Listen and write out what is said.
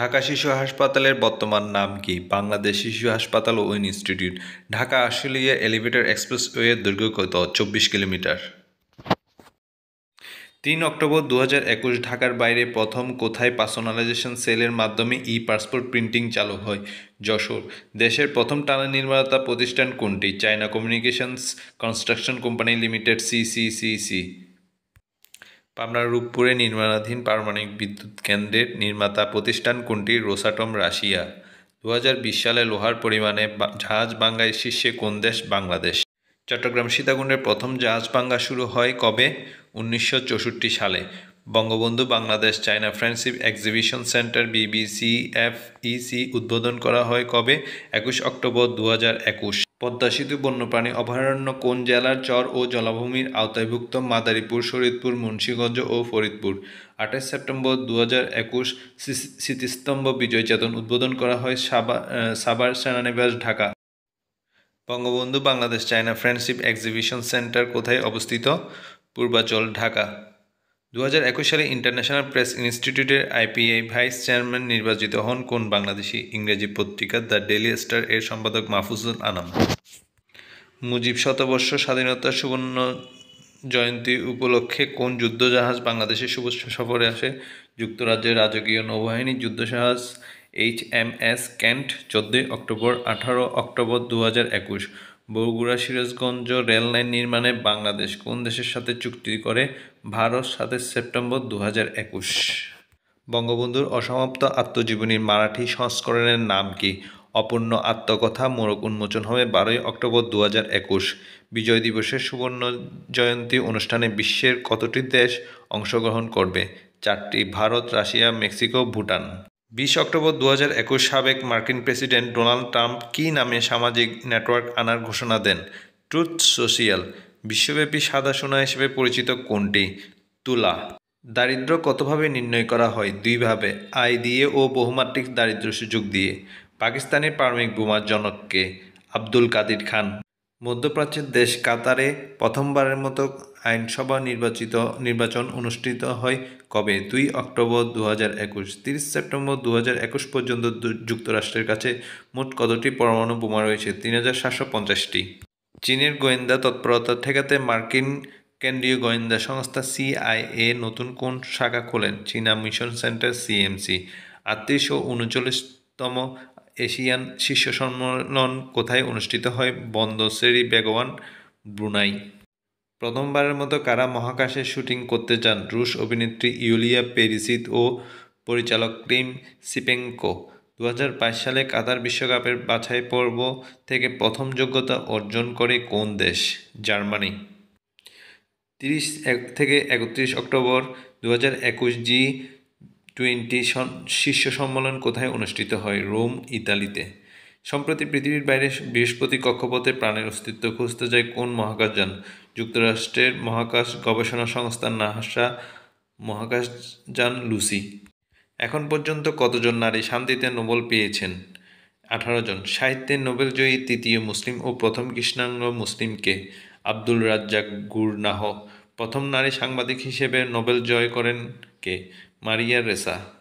ঢাকা শিশু হাসপাতালের বর্তমান নাম কি বাংলাদেশ শিশু হাসপাতাল ও institute Dhaka Ashulia elevator expressway দৈর্ঘ্য কত চব্বিশ কিলোমিটার তিন অক্টোবর দু একুশ ঢাকার বাইরে প্রথম কোথায় পার্সোনালাইজেশন সেলের মাধ্যমে ই পাসপোর্ট প্রিন্টিং চালু হয় যশোর দেশের প্রথম টানা নির্মাতা প্রতিষ্ঠান কোনটি China communications construction company limited CCCC পাবনার রূপপুরে নির্মাণাধীন পারমাণবিক বিদ্যুৎ কেন্দ্রের নির্মাতা প্রতিষ্ঠান কোনটি রোসাটম রাশিয়া দু সালে লোহার পরিমাণে জাহাজ বাঙ্গায় শীর্ষে কোন দেশ বাংলাদেশ চট্টগ্রাম সীতাকুণ্ডের প্রথম জাহাজ বাঙ্গা শুরু হয় কবে উনিশশো সালে Bangabandhu Bangladesh China friendship exhibition centre BBC F EC উদ্বোধন করা হয় কবে একুশ অক্টোবর দু পদ্মা সেতু বন্যপ্রাণী অভয়ারণ্য কোন জেলার চর ও জলাভূমির আওতায়ভুক্ত মাদারীপুর শরীদপুর মুন্সীগঞ্জ ও ফরিদপুর আঠাশ সেপ্টেম্বর দু হাজার একুশ স্মৃতিস্তম্ভ বিজয় চেতন উদ্বোধন করা হয় সাবা সাবার সেনানিবাস Dhaka Bangabandhu Bangladesh China friendship exhibition centre কোথায় অবস্থিত পূর্বাচল ঢাকা দু সালে ইন্টারন্যাশনাল প্রেস ইনস্টিটিউটের আইপিআই ভাইস চেয়ারম্যান নির্বাচিত হন কোন বাংলাদেশি ইংরেজি পত্রিকা দ্য ডেলি স্টার এর সম্পাদক মাহফুজুল আনাম মুজিব শতবর্ষ স্বাধীনতা সুবর্ণ জয়ন্তী উপলক্ষে কোন যুদ্ধজাহাজ বাংলাদেশে শুভ সফরে আসে যুক্তরাজ্যের রাজকীয় নৌবাহিনী জাহাজ এইচ এম এস ক্যান্ট চোদ্দোই অক্টোবর আঠারো অক্টোবর দু হাজার একুশ বগুড়া সিরাজগঞ্জ রেললাইন নির্মাণে বাংলাদেশ কোন দেশের সাথে চুক্তি করে ভারত সাতাশ সেপ্টেম্বর দু বঙ্গবন্ধুর অসমাপ্ত আত্মজীবনীর মারাঠি সংস্করণের নাম কি অপূর্ণ আত্মকথা মোরক উন্মোচন হবে বারোই অক্টোবর দু বিজয় দিবসের সুবর্ণ জয়ন্তী অনুষ্ঠানে বিশ্বের কতটি দেশ অংশগ্রহণ করবে চারটি ভারত রাশিয়া মেক্সিকো ভুটান বিশ অক্টোবর দু সাবেক মার্কিন প্রেসিডেন্ট ডোনাল্ড ট্রাম্প কী নামে সামাজিক নেটওয়ার্ক আনার ঘোষণা দেন ট্রুথ সোশিয়াল বিশ্বব্যাপী সাদা সোনা হিসেবে পরিচিত কোনটি তুলা দারিদ্র কতভাবে নির্ণয় করা হয় দুইভাবে আয় দিয়ে ও বহুমাত্রিক দারিদ্র সুযোগ দিয়ে পাকিস্তানের পারমিক বোমার জনককে আব্দুল কাদির খান মধ্যপ্রাচ্যের দেশ কাতারে প্রথমবারের মতো আইনসভা নির্বাচিত নির্বাচন অনুষ্ঠিত হয় কবে দুই অক্টোবর দু হাজার একুশ তিরিশ সেপ্টেম্বর দু হাজার একুশ পর্যন্ত যুক্তরাষ্ট্রের কাছে মোট কতটি পরমাণু বোমা রয়েছে তিন হাজার সাতশো পঞ্চাশটি চীনের গোয়েন্দা তৎপরতা ঠেকাতে মার্কিন কেন্দ্রীয় গোয়েন্দা সংস্থা সিআইএ নতুন কোন শাখা খোলেন চীনা মিশন সেন্টার সিএমসি আটত্রিশশো উনচল্লিশ তম এশিয়ান শীর্ষ সম্মেলন কোথায় অনুষ্ঠিত হয় শ্রেণী বেগওয়ান ব্রুনাই প্রথমবারের মতো কারা মহাকাশে শুটিং করতে চান রুশ অভিনেত্রী ইউলিয়া পেরিসিত ও পরিচালক ক্রিম সিপেঙ্কো দু সালে কাতার বিশ্বকাপের বাছাই পর্ব থেকে প্রথম যোগ্যতা অর্জন করে কোন দেশ জার্মানি তিরিশ থেকে একত্রিশ অক্টোবর দু জি টোয়েন্টি শীর্ষ সম্মেলন কোথায় অনুষ্ঠিত হয় রোম ইতালিতে সম্প্রতি পৃথিবীর বাইরে বৃহস্পতি কক্ষপথে প্রাণের অস্তিত্ব খুঁজতে যায় কোন মহাকাশযান যুক্তরাষ্ট্রের মহাকাশ গবেষণা সংস্থা নাহাসা মহাকাশযান লুসি এখন পর্যন্ত কতজন নারী শান্তিতে নোবেল পেয়েছেন আঠারো জন সাহিত্যে নোবেলজয়ী তৃতীয় মুসলিম ও প্রথম কৃষ্ণাঙ্গ মুসলিমকে আব্দুল রাজ্জাক গুরনাহ প্রথম নারী সাংবাদিক হিসেবে নোবেল জয় করেন কে María reza.